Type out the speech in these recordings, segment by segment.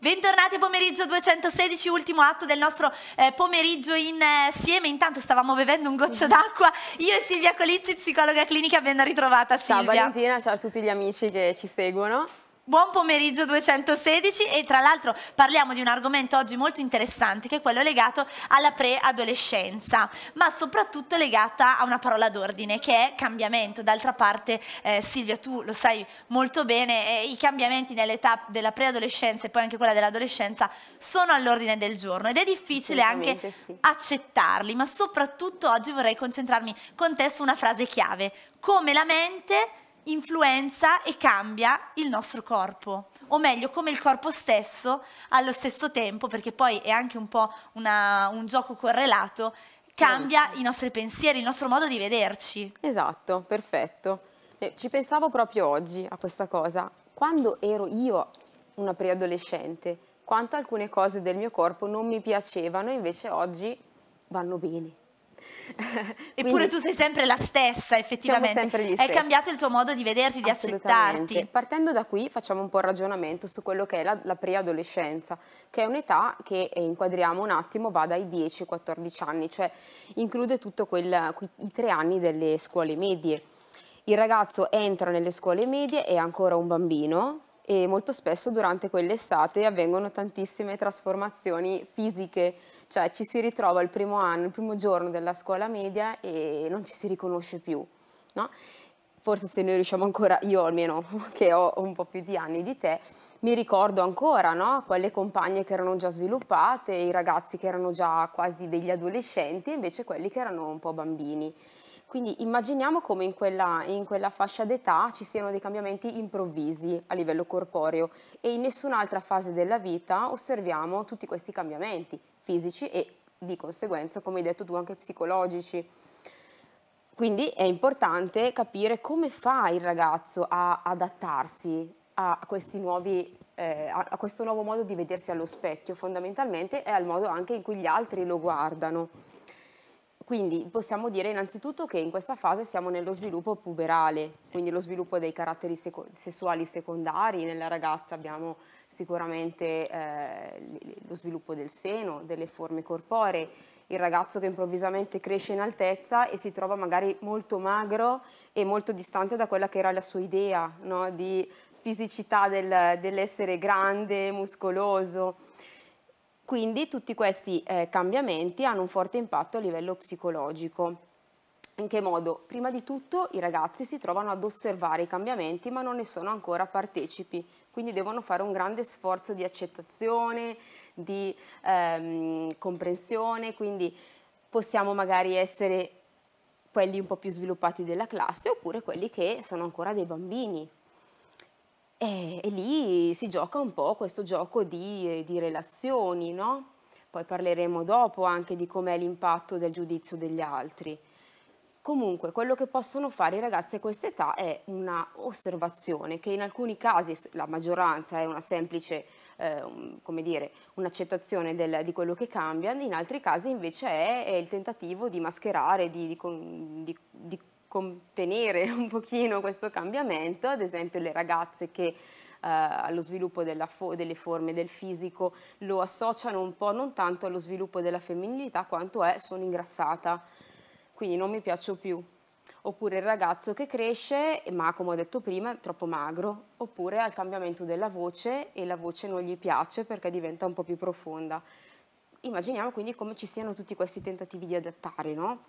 Bentornati a pomeriggio 216, ultimo atto del nostro eh, pomeriggio insieme. Eh, Intanto stavamo bevendo un goccio mm. d'acqua. Io e Silvia Colizzi, psicologa clinica, ben ritrovata Silvia. Ciao Valentina, ciao a tutti gli amici che ci seguono. Buon pomeriggio 216 e tra l'altro parliamo di un argomento oggi molto interessante che è quello legato alla preadolescenza, ma soprattutto legata a una parola d'ordine che è cambiamento. D'altra parte eh, Silvia tu lo sai molto bene, eh, i cambiamenti nell'età della preadolescenza e poi anche quella dell'adolescenza sono all'ordine del giorno ed è difficile anche sì. accettarli, ma soprattutto oggi vorrei concentrarmi con te su una frase chiave, come la mente influenza e cambia il nostro corpo, o meglio come il corpo stesso allo stesso tempo, perché poi è anche un po' una, un gioco correlato, cambia i nostri pensieri, il nostro modo di vederci. Esatto, perfetto. Eh, ci pensavo proprio oggi a questa cosa. Quando ero io una preadolescente, quanto alcune cose del mio corpo non mi piacevano, invece oggi vanno bene. Eppure tu sei sempre la stessa, effettivamente. Siamo sempre gli stessi. È cambiato il tuo modo di vederti, di accettarti. Partendo da qui facciamo un po' il ragionamento su quello che è la, la preadolescenza, che è un'età che eh, inquadriamo un attimo, va dai 10 ai 14 anni, cioè include tutti i tre anni delle scuole medie. Il ragazzo entra nelle scuole medie, è ancora un bambino, e molto spesso durante quell'estate avvengono tantissime trasformazioni fisiche, cioè ci si ritrova il primo anno, il primo giorno della scuola media e non ci si riconosce più. No? Forse se noi riusciamo ancora, io almeno che ho un po' più di anni di te, mi ricordo ancora no? quelle compagne che erano già sviluppate, i ragazzi che erano già quasi degli adolescenti, invece quelli che erano un po' bambini. Quindi immaginiamo come in quella, in quella fascia d'età ci siano dei cambiamenti improvvisi a livello corporeo e in nessun'altra fase della vita osserviamo tutti questi cambiamenti fisici e di conseguenza, come hai detto tu, anche psicologici. Quindi è importante capire come fa il ragazzo a adattarsi a, nuovi, eh, a questo nuovo modo di vedersi allo specchio fondamentalmente e al modo anche in cui gli altri lo guardano. Quindi possiamo dire innanzitutto che in questa fase siamo nello sviluppo puberale, quindi lo sviluppo dei caratteri seco sessuali secondari, nella ragazza abbiamo sicuramente eh, lo sviluppo del seno, delle forme corporee, il ragazzo che improvvisamente cresce in altezza e si trova magari molto magro e molto distante da quella che era la sua idea no? di fisicità del, dell'essere grande, muscoloso. Quindi tutti questi eh, cambiamenti hanno un forte impatto a livello psicologico. In che modo? Prima di tutto i ragazzi si trovano ad osservare i cambiamenti ma non ne sono ancora partecipi, quindi devono fare un grande sforzo di accettazione, di ehm, comprensione, quindi possiamo magari essere quelli un po' più sviluppati della classe oppure quelli che sono ancora dei bambini, e, eh, e, lì si gioca un po' questo gioco di, eh, di relazioni, no? Poi parleremo dopo anche di com'è l'impatto del giudizio degli altri. Comunque, quello che possono fare i ragazzi a questa età è una osservazione, che in alcuni casi la maggioranza è una semplice, eh, come dire, un'accettazione del, di quello che cambia, in altri casi invece è, è il tentativo di mascherare, di, di, di, di contenere un pochino questo cambiamento, ad esempio le ragazze che eh, allo sviluppo fo delle forme del fisico lo associano un po' non tanto allo sviluppo della femminilità quanto è sono ingrassata, quindi non mi piaccio più. Oppure il ragazzo che cresce, ma come ho detto prima, è troppo magro, oppure al cambiamento della voce e la voce non gli piace perché diventa un po' più profonda. Immaginiamo quindi come ci siano tutti questi tentativi di adattare, no?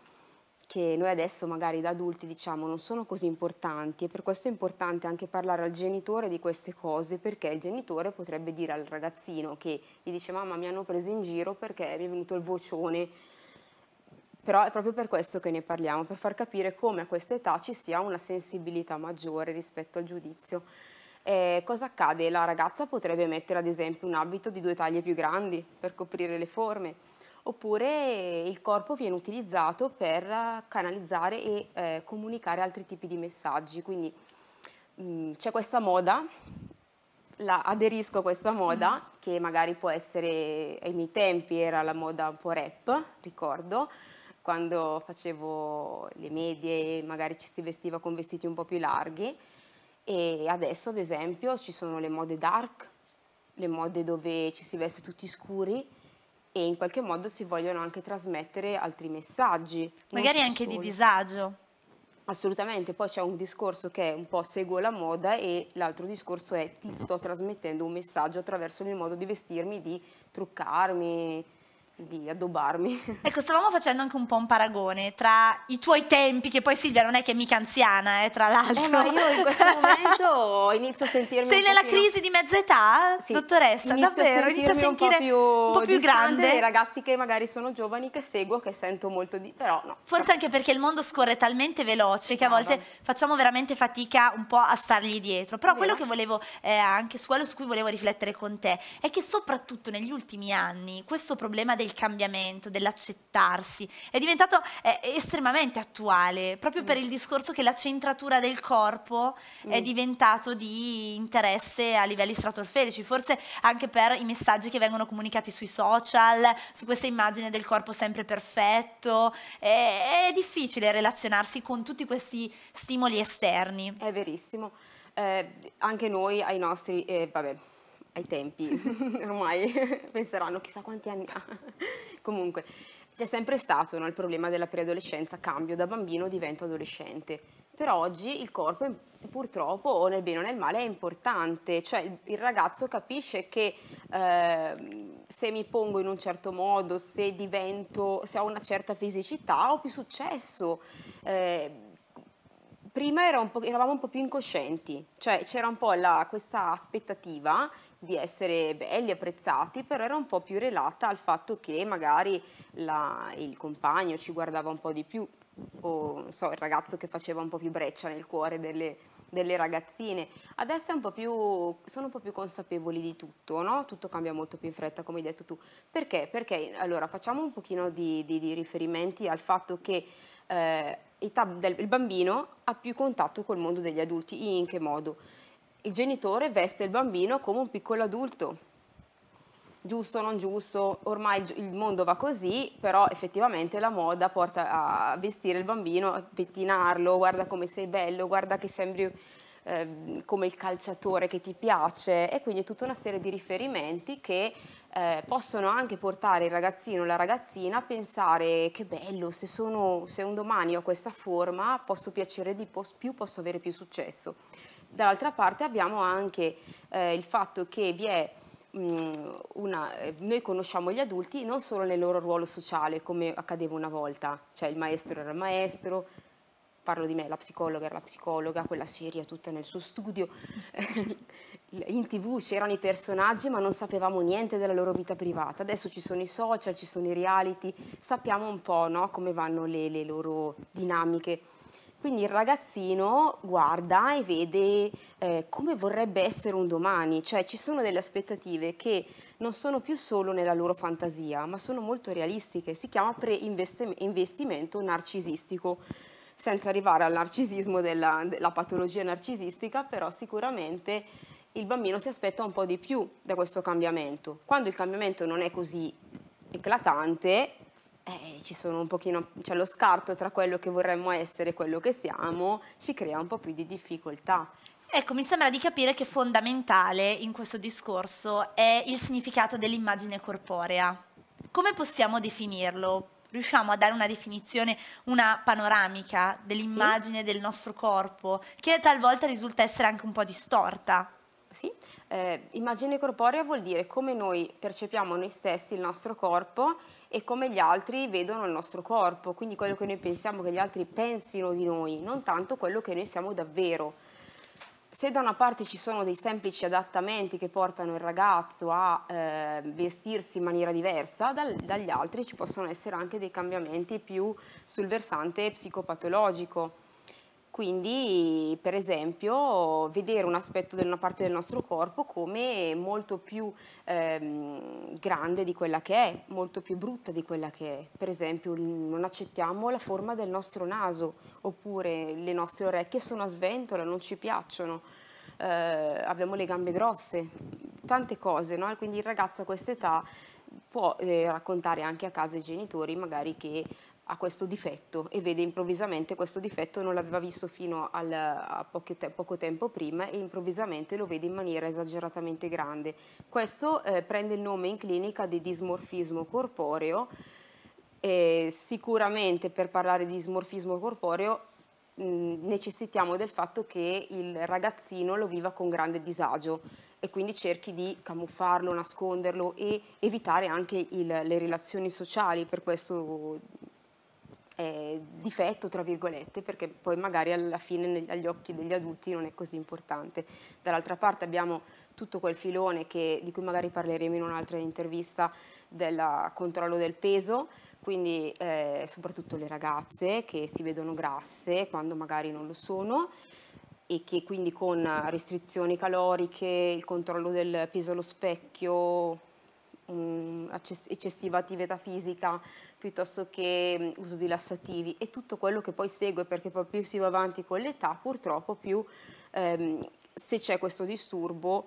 che noi adesso magari da adulti diciamo non sono così importanti e per questo è importante anche parlare al genitore di queste cose perché il genitore potrebbe dire al ragazzino che gli dice mamma mi hanno preso in giro perché mi è venuto il vocione però è proprio per questo che ne parliamo, per far capire come a questa età ci sia una sensibilità maggiore rispetto al giudizio. Eh, cosa accade? La ragazza potrebbe mettere ad esempio un abito di due taglie più grandi per coprire le forme, oppure il corpo viene utilizzato per canalizzare e eh, comunicare altri tipi di messaggi. Quindi mm, c'è questa moda, la aderisco a questa moda, mm. che magari può essere, ai miei tempi era la moda un po' rap, ricordo, quando facevo le medie magari ci si vestiva con vestiti un po' più larghi e adesso ad esempio ci sono le mode dark, le mode dove ci si veste tutti scuri, e in qualche modo si vogliono anche trasmettere altri messaggi. Magari anche solo. di disagio. Assolutamente, poi c'è un discorso che è un po' seguo la moda e l'altro discorso è ti sto trasmettendo un messaggio attraverso il mio modo di vestirmi, di truccarmi, di adobarmi. Ecco, stavamo facendo anche un po' un paragone tra i tuoi tempi, che poi Silvia non è che è mica anziana, eh, tra l'altro. Eh, ma io in questo momento inizio a sentirmi Sei nella pochino... crisi di mezza età, sì. dottoressa? Inizio davvero, a inizio a sentire un po' più, un po più grande. I ragazzi che magari sono giovani, che seguo, che sento molto di... però no. Forse però... anche perché il mondo scorre talmente veloce che a volte no, facciamo veramente fatica un po' a stargli dietro. Però Vero. quello che volevo, eh, anche su quello su cui volevo riflettere con te, è che soprattutto negli ultimi anni questo problema del del cambiamento, dell'accettarsi, è diventato eh, estremamente attuale, proprio mm. per il discorso che la centratura del corpo mm. è diventato di interesse a livelli stratosferici, forse anche per i messaggi che vengono comunicati sui social, su questa immagine del corpo sempre perfetto, è, è difficile relazionarsi con tutti questi stimoli esterni. È verissimo. Eh, anche noi ai nostri, eh, vabbè, ai tempi, ormai penseranno chissà quanti anni ha. Comunque, c'è sempre stato no, il problema della preadolescenza, cambio da bambino divento adolescente. Però oggi il corpo purtroppo, o nel bene o nel male, è importante, cioè il, il ragazzo capisce che eh, se mi pongo in un certo modo, se divento, se ho una certa fisicità, ho più successo. Eh, prima un eravamo un po' più incoscienti, cioè c'era un po' la, questa aspettativa di essere belli, apprezzati, però era un po' più relata al fatto che magari la, il compagno ci guardava un po' di più, o so, il ragazzo che faceva un po' più breccia nel cuore delle, delle ragazzine. Adesso un più, sono un po' più consapevoli di tutto, no? tutto cambia molto più in fretta, come hai detto tu. Perché? Perché allora facciamo un pochino di, di, di riferimenti al fatto che eh, età del il bambino ha più contatto col mondo degli adulti. In che modo? Il genitore veste il bambino come un piccolo adulto. Giusto, o non giusto, ormai il mondo va così, però effettivamente la moda porta a vestire il bambino, a pettinarlo, guarda come sei bello, guarda che sembri Ehm, come il calciatore che ti piace e quindi tutta una serie di riferimenti che eh, possono anche portare il ragazzino o la ragazzina a pensare che bello, se, sono, se un domani ho questa forma posso piacere di più, posso avere più successo. Dall'altra parte abbiamo anche eh, il fatto che vi è mm, una, eh, noi conosciamo gli adulti non solo nel loro ruolo sociale come accadeva una volta, cioè il maestro era il maestro, parlo di me, la psicologa era la psicologa, quella serie tutta nel suo studio. In tv c'erano i personaggi ma non sapevamo niente della loro vita privata. Adesso ci sono i social, ci sono i reality, sappiamo un po' no, come vanno le, le loro dinamiche. Quindi il ragazzino guarda e vede eh, come vorrebbe essere un domani, cioè ci sono delle aspettative che non sono più solo nella loro fantasia, ma sono molto realistiche, si chiama pre-investimento narcisistico, senza arrivare al narcisismo della, della patologia narcisistica, però sicuramente il bambino si aspetta un po' di più da questo cambiamento. Quando il cambiamento non è così eclatante, eh, ci sono un pochino, c'è lo scarto tra quello che vorremmo essere e quello che siamo, ci crea un po' più di difficoltà. Ecco, mi sembra di capire che fondamentale in questo discorso è il significato dell'immagine corporea. Come possiamo definirlo? riusciamo a dare una definizione, una panoramica dell'immagine sì. del nostro corpo, che talvolta risulta essere anche un po' distorta. Sì, eh, immagine corporea vuol dire come noi percepiamo noi stessi il nostro corpo e come gli altri vedono il nostro corpo, quindi quello che noi pensiamo che gli altri pensino di noi, non tanto quello che noi siamo davvero se da una parte ci sono dei semplici adattamenti che portano il ragazzo a eh, vestirsi in maniera diversa, dal, dagli altri ci possono essere anche dei cambiamenti più sul versante psicopatologico quindi, per esempio, vedere un aspetto di una parte del nostro corpo come molto più ehm, grande di quella che è, molto più brutta di quella che è. Per esempio, non accettiamo la forma del nostro naso, oppure le nostre orecchie sono a sventola, non ci piacciono, eh, abbiamo le gambe grosse, tante cose, no? Quindi il ragazzo a questa età può eh, raccontare anche a casa i genitori magari che ha questo difetto e vede improvvisamente questo difetto, non l'aveva visto fino al, a te poco tempo prima e improvvisamente lo vede in maniera esageratamente grande. Questo eh, prende il nome in clinica di dismorfismo corporeo. E sicuramente per parlare di dismorfismo corporeo necessitiamo del fatto che il ragazzino lo viva con grande disagio e quindi cerchi di camuffarlo, nasconderlo e evitare anche il, le relazioni sociali, per questo eh, difetto, tra virgolette, perché poi magari alla fine negli, agli occhi degli adulti non è così importante. Dall'altra parte abbiamo tutto quel filone che, di cui magari parleremo in un'altra intervista del controllo del peso, quindi eh, soprattutto le ragazze che si vedono grasse quando magari non lo sono e che quindi con restrizioni caloriche, il controllo del peso allo specchio, Mm, eccessiva attività fisica piuttosto che mm, uso di lassativi e tutto quello che poi segue perché poi più si va avanti con l'età purtroppo più ehm, se c'è questo disturbo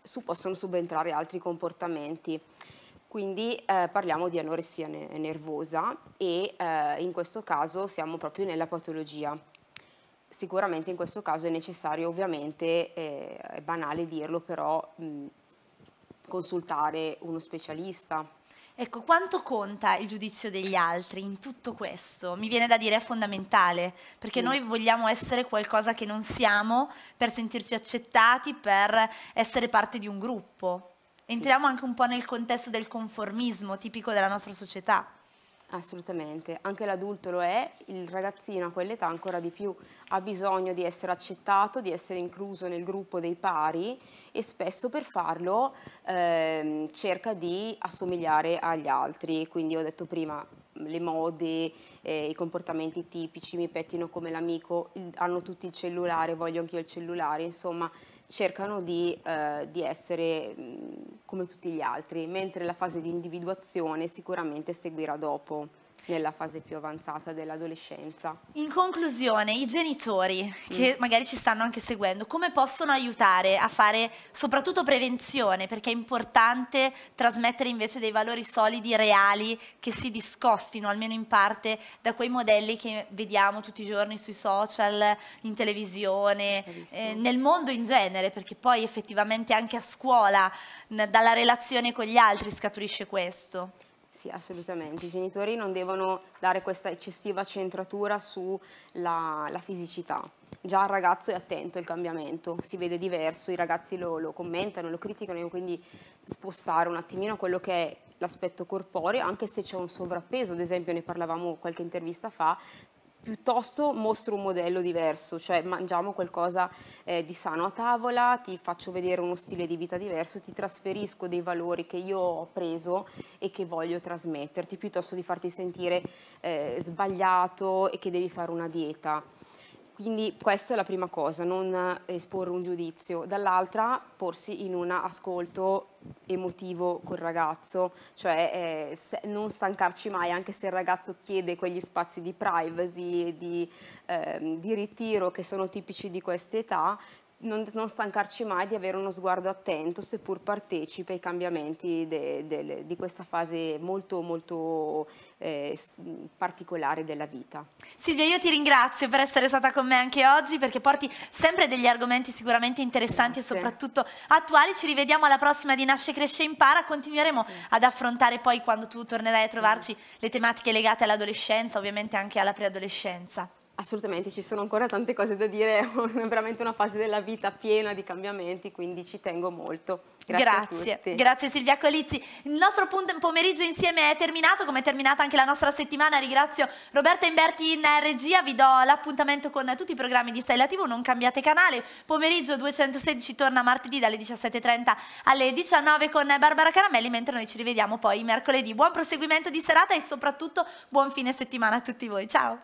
su, possono subentrare altri comportamenti. Quindi eh, parliamo di anoressia ne nervosa e eh, in questo caso siamo proprio nella patologia. Sicuramente in questo caso è necessario, ovviamente, eh, è banale dirlo, però mh, mm, consultare uno specialista. Ecco, quanto conta il giudizio degli altri in tutto questo? Mi viene da dire è fondamentale, perché mm. noi vogliamo essere qualcosa che non siamo per sentirci accettati, per essere parte di un gruppo. Entriamo sì. anche un po' nel contesto del conformismo tipico della nostra società. Assolutamente, anche l'adulto lo è, il ragazzino a quell'età ancora di più ha bisogno di essere accettato, di essere incluso nel gruppo dei pari e spesso per farlo ehm, cerca di assomigliare agli altri, quindi ho detto prima le mode, eh, i comportamenti tipici, mi pettino come l'amico, hanno tutti il cellulare, voglio anch'io il cellulare, insomma cercano di, eh, di essere mm, come tutti gli altri, mentre la fase di individuazione sicuramente seguirà dopo nella fase più avanzata dell'adolescenza. In conclusione, i genitori che mm. magari ci stanno anche seguendo, come possono aiutare a fare soprattutto prevenzione? Perché è importante trasmettere invece dei valori solidi, reali, che si discostino almeno in parte da quei modelli che vediamo tutti i giorni sui social, in televisione, eh, nel mondo in genere, perché poi effettivamente anche a scuola, dalla relazione con gli altri scaturisce questo. Sì, assolutamente. I genitori non devono dare questa eccessiva centratura sulla fisicità. Già il ragazzo è attento al cambiamento, si vede diverso, i ragazzi lo, lo commentano, lo criticano, e quindi spostare un attimino quello che è l'aspetto corporeo, anche se c'è un sovrappeso, ad esempio ne parlavamo qualche intervista fa, piuttosto mostro un modello diverso, cioè mangiamo qualcosa eh, di sano a tavola, ti faccio vedere uno stile di vita diverso, ti trasferisco dei valori che io ho preso e che voglio trasmetterti, piuttosto di farti sentire eh, sbagliato e che devi fare una dieta. Quindi questa è la prima cosa, non esporre un giudizio. Dall'altra porsi in un ascolto emotivo col ragazzo, cioè eh, non stancarci mai, anche se il ragazzo chiede quegli spazi di privacy, di, eh, di ritiro che sono tipici di questa età, non, non, stancarci mai di avere uno sguardo attento, seppur partecipe ai cambiamenti de, de, di questa fase molto, molto eh, particolare della vita. Silvia, io ti ringrazio per essere stata con me anche oggi, perché porti sempre degli argomenti sicuramente interessanti Grazie. e soprattutto attuali. Ci rivediamo alla prossima di Nasce, Cresce, Impara. Continueremo Grazie. ad affrontare poi, quando tu tornerai a trovarci, Grazie. le tematiche legate all'adolescenza, ovviamente anche alla preadolescenza. Assolutamente, ci sono ancora tante cose da dire, è veramente una fase della vita piena di cambiamenti, quindi ci tengo molto. Grazie, grazie, grazie Silvia Colizzi. Il nostro pomeriggio insieme è terminato, come è terminata anche la nostra settimana. Ringrazio Roberta Imberti in regia, vi do l'appuntamento con tutti i programmi di Stella TV, non cambiate canale. Pomeriggio 216 torna martedì dalle 17.30 alle 19 con Barbara Caramelli, mentre noi ci rivediamo poi mercoledì. Buon proseguimento di serata e soprattutto buon fine settimana a tutti voi. Ciao!